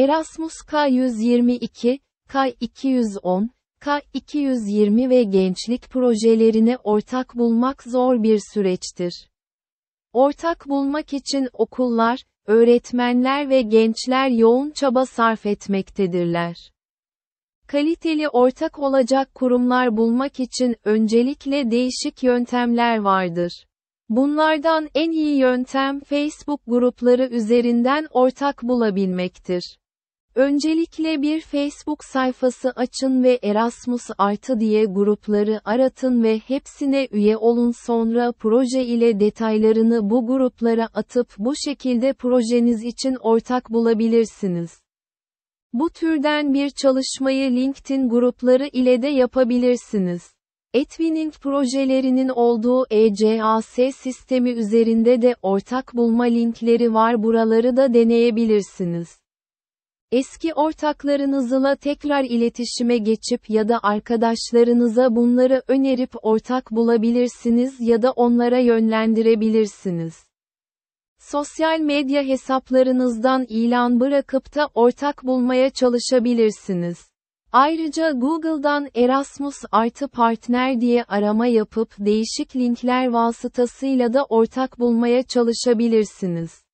Erasmus K122, K210, K220 ve gençlik projelerine ortak bulmak zor bir süreçtir. Ortak bulmak için okullar, öğretmenler ve gençler yoğun çaba sarf etmektedirler. Kaliteli ortak olacak kurumlar bulmak için öncelikle değişik yöntemler vardır. Bunlardan en iyi yöntem Facebook grupları üzerinden ortak bulabilmektir. Öncelikle bir Facebook sayfası açın ve Erasmus artı diye grupları aratın ve hepsine üye olun sonra proje ile detaylarını bu gruplara atıp bu şekilde projeniz için ortak bulabilirsiniz. Bu türden bir çalışmayı LinkedIn grupları ile de yapabilirsiniz. Etwinning projelerinin olduğu ECAS sistemi üzerinde de ortak bulma linkleri var buraları da deneyebilirsiniz. Eski ortaklarınızla tekrar iletişime geçip ya da arkadaşlarınıza bunları önerip ortak bulabilirsiniz ya da onlara yönlendirebilirsiniz. Sosyal medya hesaplarınızdan ilan bırakıp da ortak bulmaya çalışabilirsiniz. Ayrıca Google'dan Erasmus artı partner diye arama yapıp değişik linkler vasıtasıyla da ortak bulmaya çalışabilirsiniz.